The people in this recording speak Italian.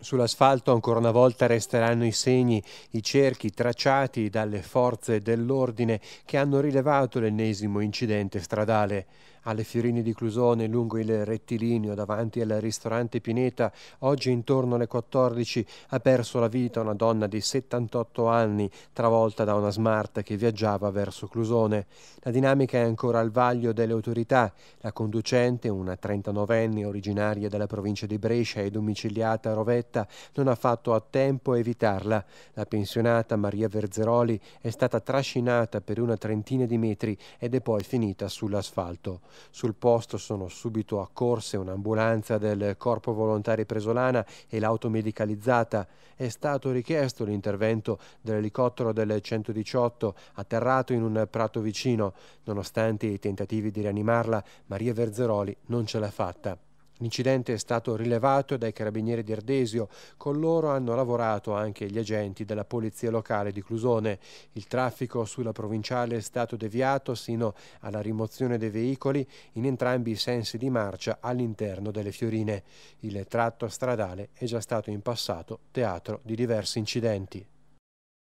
Sull'asfalto ancora una volta resteranno i segni, i cerchi tracciati dalle forze dell'ordine che hanno rilevato l'ennesimo incidente stradale alle Fiorini di Clusone lungo il rettilineo davanti al ristorante Pineta, oggi intorno alle 14 ha perso la vita una donna di 78 anni travolta da una smart che viaggiava verso Clusone. La dinamica è ancora al vaglio delle autorità. La conducente, una 39enne originaria della provincia di Brescia e domiciliata a Rovetta, non ha fatto a tempo a evitarla. La pensionata Maria Verzeroli è stata trascinata per una trentina di metri ed è poi finita sull'asfalto. Sul posto sono subito accorse un'ambulanza del Corpo Volontari Presolana e l'auto medicalizzata. È stato richiesto l'intervento dell'elicottero del 118 atterrato in un prato vicino. Nonostante i tentativi di rianimarla, Maria Verzeroli non ce l'ha fatta. L'incidente è stato rilevato dai carabinieri di Ardesio, con loro hanno lavorato anche gli agenti della polizia locale di Clusone. Il traffico sulla provinciale è stato deviato sino alla rimozione dei veicoli in entrambi i sensi di marcia all'interno delle Fiorine. Il tratto stradale è già stato in passato teatro di diversi incidenti.